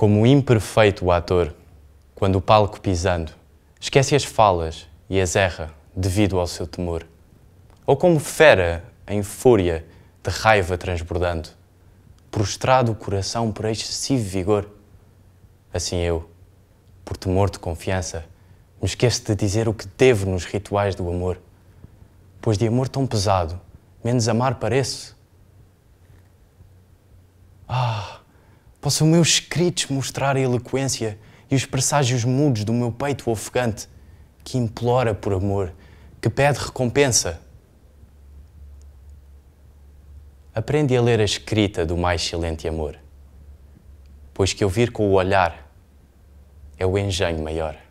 como o imperfeito ator, quando o palco pisando, esquece as falas e as erra devido ao seu temor. Ou como fera em fúria, de raiva transbordando, prostrado o coração por excessivo vigor. Assim eu, por temor de confiança, me esqueço de dizer o que devo nos rituais do amor. Pois de amor tão pesado, menos amar pareço o meus escritos mostrar a eloquência e os presságios mudos do meu peito ofegante, que implora por amor, que pede recompensa. Aprende a ler a escrita do mais excelente amor, pois que eu vir com o olhar é o engenho maior.